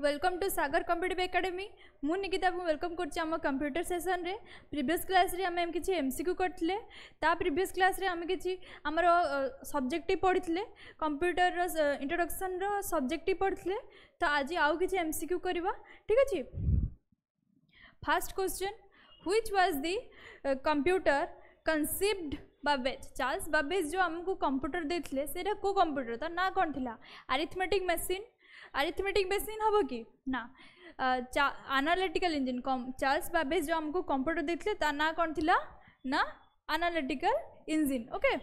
Welcome to Sagar computer academy मुगिता को welcome करम कंप्यूटर सेसन रे प्रीवियस क्लास रे आम कि एम सी क्यू करते प्रिभस क्लास कि आम सब्जेक्ट पढ़ी कंप्यूटर इंट्रोडक्शन रबजेक्ट पढ़ी तो आज आउ कि एम सी क्यू करवा ठीक अच्छे first question which was the computer conceived Babbage Charles Babbage जो आमको कंप्यूटर देते सैटा को कंप्यूटर तो ना कौन थी आरिथमेटिक मेसीन आरिथमेटिक मेसीन हम कि ना आनालीटिकाल इंजिन कम चार्ल्स बाबेज जो आमको कंप्यूटर देखते तो ना कौन थी ना आनालीटिकाल इंजिन ओके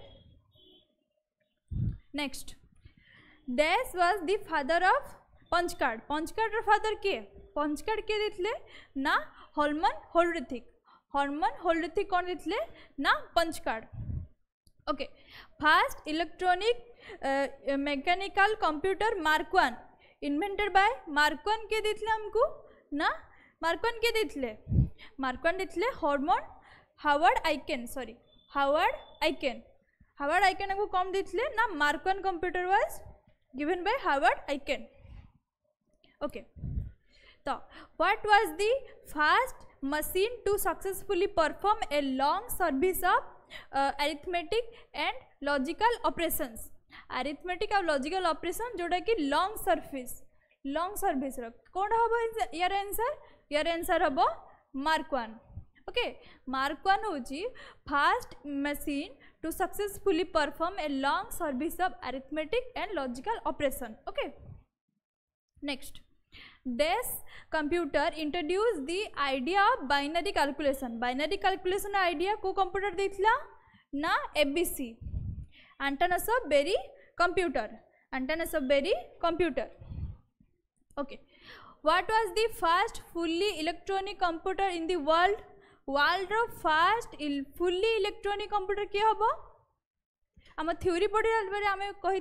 नेक्स्ट देश was the father of punch card father किए पंचकार्ड किए देते ना हलमन होल्डिथिक हरमन होल्डिथिक कौन देते ना card okay first electronic mechanical computer Mark one invented by मार्कन के दिले आमकू ना मार्कन के दे मार्कन दे हर्मोन Howard Aiken sorry Howard Aiken Howard Aiken को कम दिले ना मार्कन computer was given by Howard Aiken okay तो what was the first machine to successfully perform a long service of uh, and logical operations arithmetic आ logical operation जोटा कि lung surface lung service कौन हम यार आंसर यार answer हम Mark one okay Mark one हूँ first machine to successfully perform a long service of arithmetic and logical operation okay next डेस computer introduced the idea of binary calculation binary calculation idea को computer देता ना A B C Antanas of Berry computer. Antanas of Berry computer. Okay. What was the first fully electronic computer in the world? World of first fully electronic computer किए हम आम theory पढ़ा बेले आम कही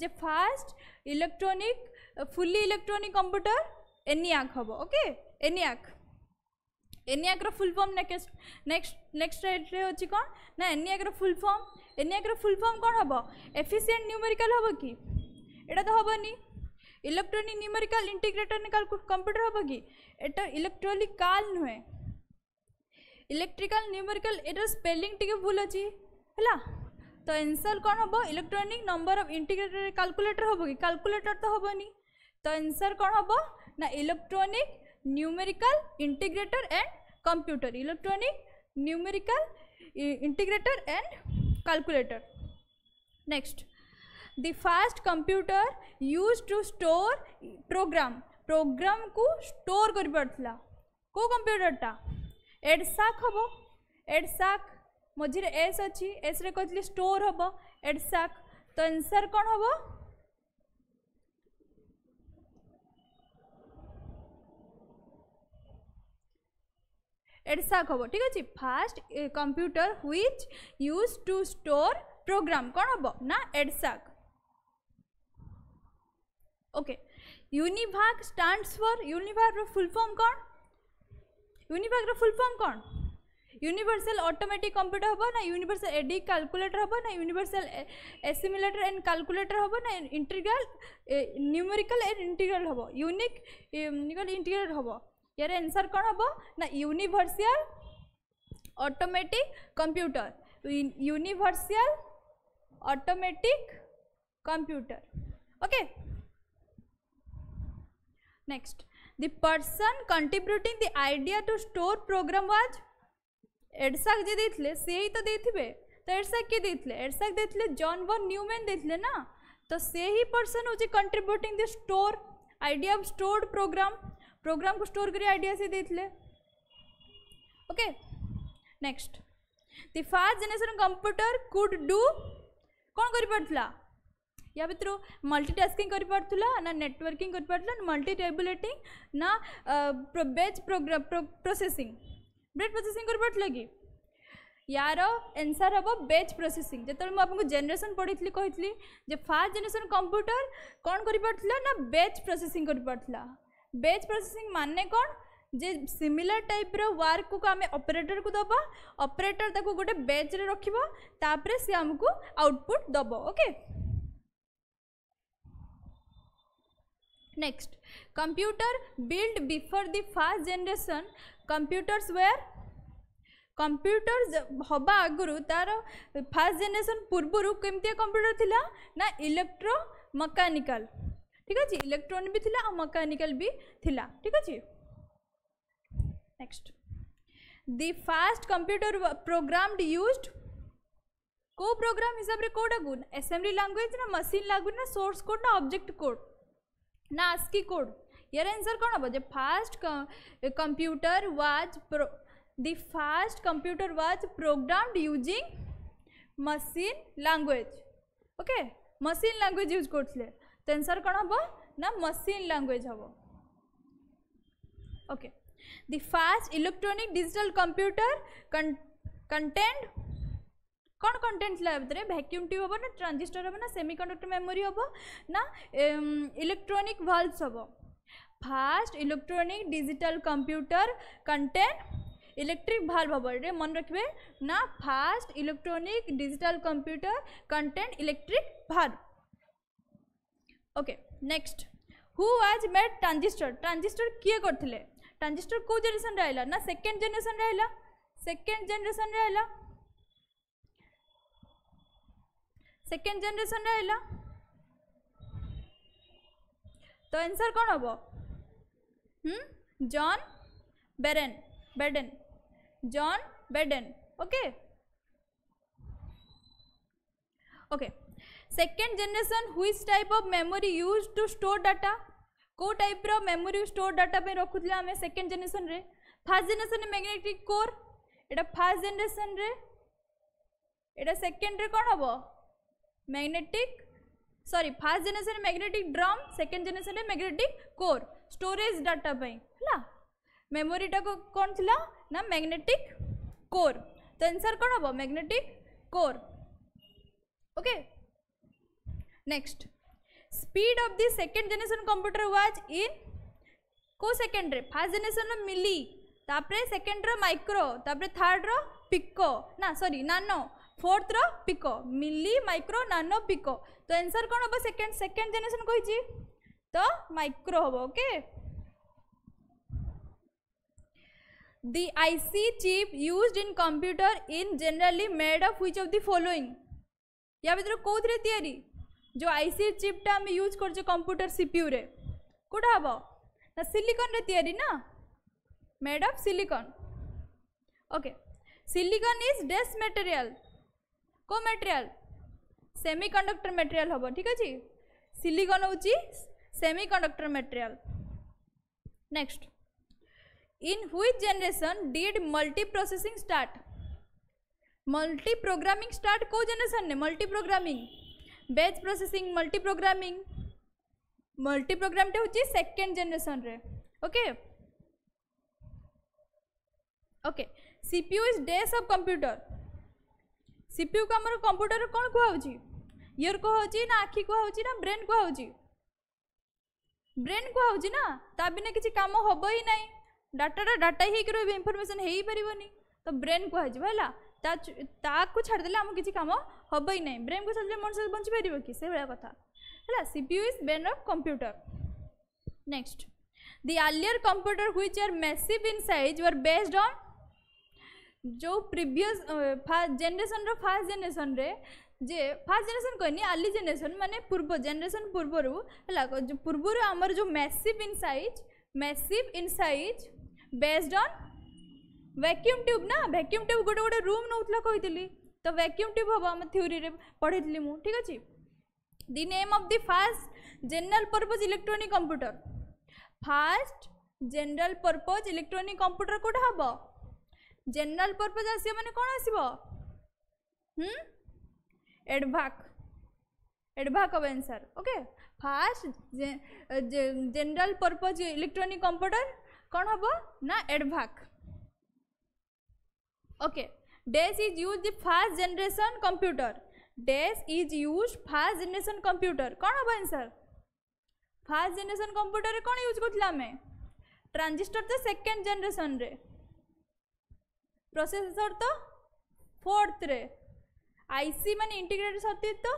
जे first electronic fully electronic computer ENIAC हम okay ENIAC ENIAC full form next next next अच्छी कौन ना एनियाक फुल फॉर्म ଏନ୍ଆଇଏକ୍ର ଫୁଲ୍ ଫର୍ମ କ'ଣ ହେବ ଏଫିସିଏଣ୍ଟ ନ୍ୟୁମେରିକାଲ୍ ହେବ କି ଏଇଟା ତ ହେବନି ଇଲେକ୍ଟ୍ରୋନିକ୍ ନ୍ୟୁମେରିକାଲ୍ ଇଣ୍ଟିଗ୍ରେଟେଡ୍ କମ୍ପ୍ୟୁଟର ହେବ କି ଏଇଟା ଇଲେକ୍ଟ୍ରୋନିକ୍ କାଲ୍ ନୁହେଁ ইলেকট্রিকাল নিউমেরিকাল এটার স্পেলিং টিকে ভুল অছি হেলা তো এনসর কোণ হব electronic number of integrated calculator হব কি ক্যালকুলেটর তো হবনি তো এনসর কোণ হব না electronic numerical integrator and computer electronic numerical integrator and calculator next the fast computer used to store program program को store करि पड़थिला को computer टा एडसाक हबो एडसाक मझिरे एस अच्छी एस रे कहली स्टोर हम एडसाक तो आंसर कौन हम এরসা हम ठीक अच्छे first computer which used to store program कौन হব ना एडसाक ओके यूनिभाग স্টাণ্ডস फर ইউনিভাগর ফুল ফর্ম কোণ ইউনিভাগর ফুল ফর্ম কোণ कंप्यूटर हम ना यूनिभर्सल एडिक काल्कुलेटर हम ना यूनिवर्सल एसिमुलेटर एंड काल्कुलेटर हम ना इंटीग्रल न्यूमेरिकल एंड इंटीग्रल हम यूनिक इंटीग्रल हम यार आंसर कौन हम ना universal automatic computer universal automatic computer okay next the person contributing the idea to store program was EDSAC जी देते सी तो देते तो एडसाक किए देते एडसाक देते जन वन न्यूमैन देते ना तो से पर्सन हो contributing the store idea of stored program program store કરી આઈડિયાથી દઈલે okay next the first generation computer could do କ'ଣ କରିପାରୁଥିଲା ୟା ଭିତରୁ ମଲ୍ଟିଟାସ୍କିଂ କରିପାରୁଥିଲା ନା ନେଟୱାର୍କିଂ କରିପାରୁଥିଲା ନା ମଲ୍ଟି ଟେବୁଲେଟିଂ ନା ବେଜ୍ ପ୍ରୋସେସିଂ ବ୍ରେଡ୍ ପ୍ରୋସେସିଂ କରିପାରୁଥିଲା କି યાર એન્સર હબ બેચ પ્રોસેસિંગ જેતବେଳେ હું આપણું જનરેશન પઢીଥିଲି કહીଥିଲି જે ફાસ્ટ જનરેશન કમ્પ્યુટર કોણ કરીપારુଥିଲା ના બેચ પ્રોસેસિંગ કરીપારુଥିଲା बेच प्रोसेसिंग माने कौन जे सिमिलर टाइप्र वार्क को आम अपरेटर को दबा अपरेटर ताको गोटे बेच रे रखे सी आमको आउटपुट दब okay next computer build before the first generation computers were computers हवा आगु तार फास्ट जेनेसन पूर्वर केमती कंप्यूटर थिला ना इलेक्ट्रो मकानिकल ठीक अच्छे इलेक्ट्रोन भी थिला और मेकानिकल भी थिला ठीक अच्छे next the first computer program used को प्रोग्राम हिसाब से कौटा को एसेम्ब्ली लांगुएज ना मशीन लागू ना सोर्स कोड ना ऑब्जेक्ट कोड ना आस्की कोड यार आंसर कौन हम जो first computer was pro the first computer was programmed using machine language okay machine language use करते तो आंसर कौन हम ना मशीन लांगुएज हम okay the first electronic digital computer content कौन कंटेंट था भितर भैक्यूम ट्यूब हम ना ट्रांजिस्टर हम ना सेमिकंडक्टर मेमोरी हम ना इलेक्ट्रोनिक वाल्वस हम first electronic digital computer content electric valve हम मन रखिए ना first electronic digital computer content electric valve okay next who was made transistor transistor किए करते ट्रांजिस्टर कौ जेनेसन रहा ना सेकेंड जेनेसन रहा सेकेंड जेनेसन रहा सेकेंड जेनेसन रहा तो आंसर कौन हम जॉन बेरेन Bardeen John Bardeen okay okay second generation which type of memory used to store data को टाइप रो मेमोरी स्टोर डाटा पे रखुला आम सेकेंड जेनेसन रे फास्ट जेनेसन मैग्नेटिक कोर एटा फास्ट जेनेसन रे एटा सेकेंड रे कौन हम magnetic sorry first generation magnetic drum second generation रे मैग्नेटिक कोर स्टोरेज डाटा है मेमोरीटा को कौन थी ना मैग्नेटिक कोर तो आंसर कौन हम magnetic core okay okay? Next speed of the second generation computer was in को सेकेंड रे फास्ट जेनेसन मिली तापर second row micro third row pico ना sorry nano fourth row pico milli micro nano pico तो answer कौन हम second second generation कही तो micro हम okay The IC chip used in computer in generally made of which of the following? या भितर कौन थी जो आईसी चिप्टा आम यूज करे कंप्यूटर सीपीयू रे कौटा हम ना सिलिकन रे तैयारी ना made of silicon okay silicon is dash material को मेटेरियाल सेमी कंडक्टर मेटेरियाल ठीक अच्छे सिलिकन हूँ semiconductor material next in which generation did multiprocessing start multiprogramming start को जेनेसन ने multiprogramming batch processing multiprogramming multiprogram टे होची second generation रे okay okay CPU is dash of computer CPU को हमर computer कोन कहो होची year कहो होची ना आखी कहो होची ना ब्रेन कहो होची ब्रेन कहो होची ना ता बिना किछ काम होबो ही नहीं डाटा डाटा ही करो इन्फॉर्मेशन हेई परबोनी तो ब्रेन कहो जबला ताकू छाड़देले आम किसी कम हम ही ना ब्रेन को छाड़े मनुष्य बची पार कि कथा है CPU is brain of computer next the earlier computer which are massive in size are based on जो प्रिभस फास्ट जेनेसन रास्ट जेनेसन जे फास्ट जेनेसन कहनी आर्ली जेनेसन मानने पूर्व जेनेसन पूर्व है पूर्वर आमर जो मेसिव इन सैज massive in size based on vacuum tube না ভ্যাকুম টিউব গোটে গোটে রুম নেউলা কইলি তো ভ্যাকুম টিউব হব আমার থিওরিরে পড়াইলি মু ঠিক আছে the name of the first general purpose electronic computer first general purpose electronic computer কোটা হব জেনারেল পর্পজ আসবে মানে কোণ আসব হুম EDVAC EDVAC of answer okay first general purpose electronic computer कौन हम ना EDVAC okay dash is use first generation computer dash is use first generation computer कौन हम आंसर फास्ट जेनरेसन कंप्यूटर रे कौन यूज करें ट्रांजिस्टर तो सेकेंड जेनेसन प्रोसेसर तो फोर्थ रे आईसी मान इंटीग्रेटेड सर्किट तो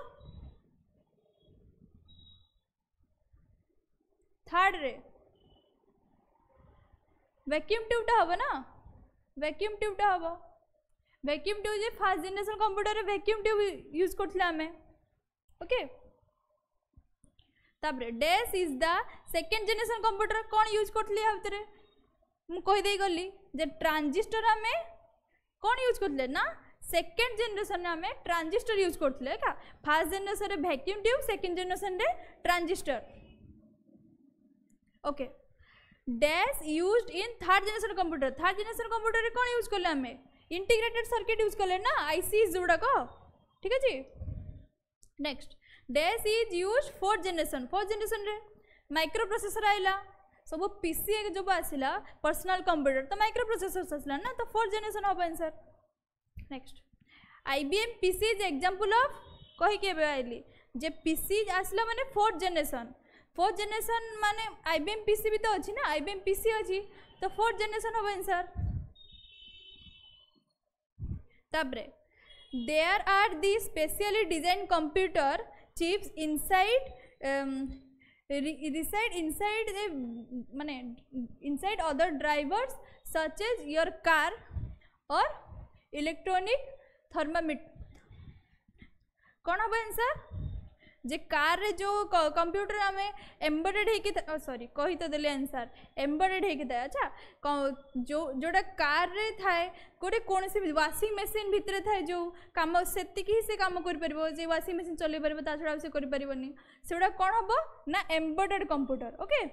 थर्ड रे वैक्यूम ट्यूबा हम ना वैक्यूम ट्यूबा हम वैक्यूम ट्यूब जो फास्ट जेनेसन कंप्यूटर में वैक्यूम ट्यूब यूज करें okay dash is the second generation computer कौन यूज करी आउे मुझेगली ट्रांजिस्टर आम कौन यूज करते ना सेकेंड जेनेसन आम ट्रांजिस्टर यूज कर फास्ट जेनेसन में भैक्यूम ट्यूब सेकेंड जेनेसन में transistor okay dash used in third generation computer third generation computer कौन यूज कले आमें इंटीग्रेटेड सर्किट यूज कले ना आईसीज गुड़ाक ठीक अच्छे next dash is use fourth generation fourth generation microprocessor आइला सब पीसी जो आसला पर्सनाल कंप्यूटर तो माइक्रो प्रोसेसर आसला ना तो फोर्थ जेनेसन हम answer next IBM PC is example of कहीकि आइली जे पीसी आसला मैंने फोर्थ जेनेसन फोर्थ जेनेसन माने आईबीएम पीसी भी तो अच्छी ना आईबीएम पीसी अच्छी तो फोर्थ जेनेसन हम आंसर तापरे there are the specially design computer chips inside reside inside a माने inside other drivers such as your car और इलेक्ट्रॉनिक थर्मामीटर कौन हम आंसर जे कार्रे जो कंप्यूटर आम एम्बेडेड हो सरी कही तो दे आंसर एम्बेडेड है अच्छा जो जोटा कार्रे थाए गोटे कौन सी वाशिंग मेसीन भितर थाए जो कम से ही से कम कर वाशिंग मेसीन चल पार ता छड़ा से करपरनी कौन हम ना एम्बेडेड कंप्यूटर ओके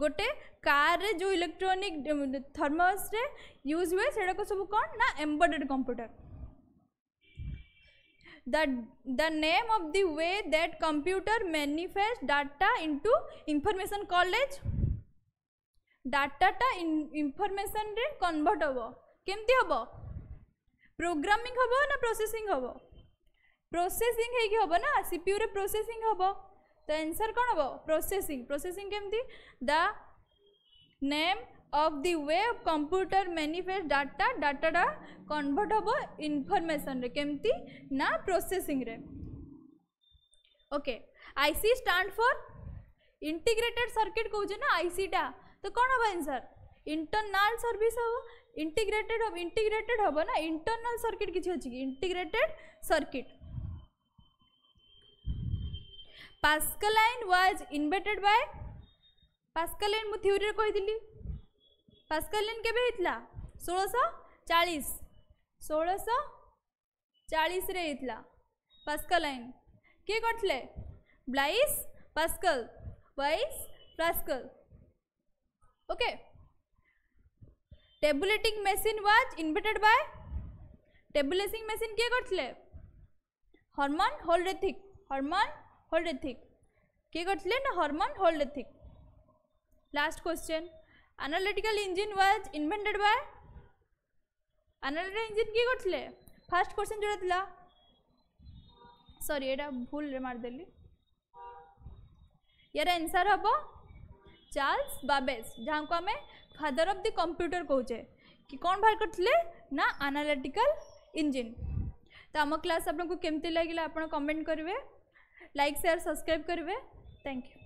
गोटे कार्रे जो इलेक्ट्रोनिक थर्मस यूज हुए से सब कौन ना embedded computer the name of the way that computer manifest data into information कॉलेज डाटाटा इनफर्मेसन कनभर्ट हम कमी हम प्रोग्रामिंग हम ना प्रोसेसिंग हम प्रोसेसिंग हम ना सीपी रे प्रोसेसिंग हम तो आंसर कौन हम प्रोसेसिंग प्रोसेसिंग कमी the name of the way computer manifest data data da convert hobo information re kemti na processing re okay ic stand for integrated circuit कहजे ना आईसी टा तो कौन हम आंसर इंटरनल सर्विस हम इंटीग्रेटेड हम integrated हम ना इंटरनल सर्किट किसी अच्छी integrated circuit Pascaline was invented by Pascaline मु थ्योरी रे कहिदिली ପାସ୍କାଲିନ୍ କେବେ ହେଇଥିଲା ଷୋଳଶହ चालीस ଷୋଳଶହ ଚାଳିଶରେ ହେଇଥିଲା ପାସ୍କାଲାଇନ୍ କିଏ କରିଥିଲେ ବ୍ଲାଇସ୍ पास्कल ୱାଇସ୍ okay tabulating machine was invented by tabulating machine किए कटले हरमन होल्डेथिक हरमन होल्डेथिक किए कटले ना Herman Hollerith last question analytical engine was invented by analytical engine কি করছিলে ফার্স্ট কোশ্চেন যেটা ଥିଲା সরি এটা ভুল রে মার দেলি ইয়ার আনসার হব চার্লস বাবেজ যাহাকু আমি ফাদার অফ দি কম্পিউটর কৌছে কি কোন বাহার করলে না আনালিটিকাল ইঞ্জিন তো আম ক্লাস আপনার কেমতি লাগিলা আপনার কমেন্ট করবে লাইক সেয়ার সবসক্রাইব করবে থ্যাংক ইউ